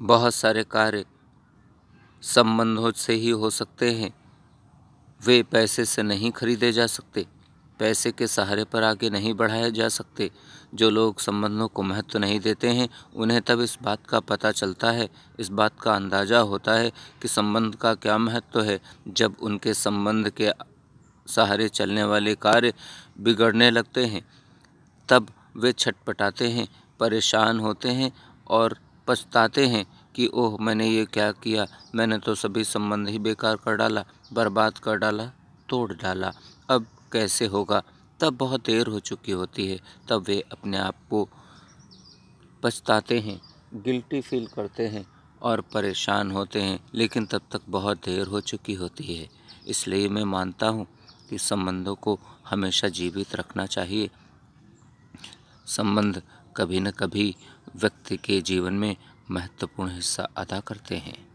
बहुत सारे कार्य संबंधों से ही हो सकते हैं वे पैसे से नहीं खरीदे जा सकते पैसे के सहारे पर आगे नहीं बढ़ाए जा सकते जो लोग संबंधों को महत्व नहीं देते हैं उन्हें तब इस बात का पता चलता है इस बात का अंदाज़ा होता है कि संबंध का क्या महत्व है जब उनके संबंध के सहारे चलने वाले कार्य बिगड़ने लगते हैं तब वे छटपटाते हैं परेशान होते हैं और पछताते हैं कि ओह मैंने ये क्या किया मैंने तो सभी संबंध ही बेकार कर डाला बर्बाद कर डाला तोड़ डाला अब कैसे होगा तब बहुत देर हो चुकी होती है तब वे अपने आप को पछताते हैं गिल्टी फील करते हैं और परेशान होते हैं लेकिन तब तक बहुत देर हो चुकी होती है इसलिए मैं मानता हूँ कि संबंधों को हमेशा जीवित रखना चाहिए संबंध कभी न कभी व्यक्ति के जीवन में महत्वपूर्ण हिस्सा अदा करते हैं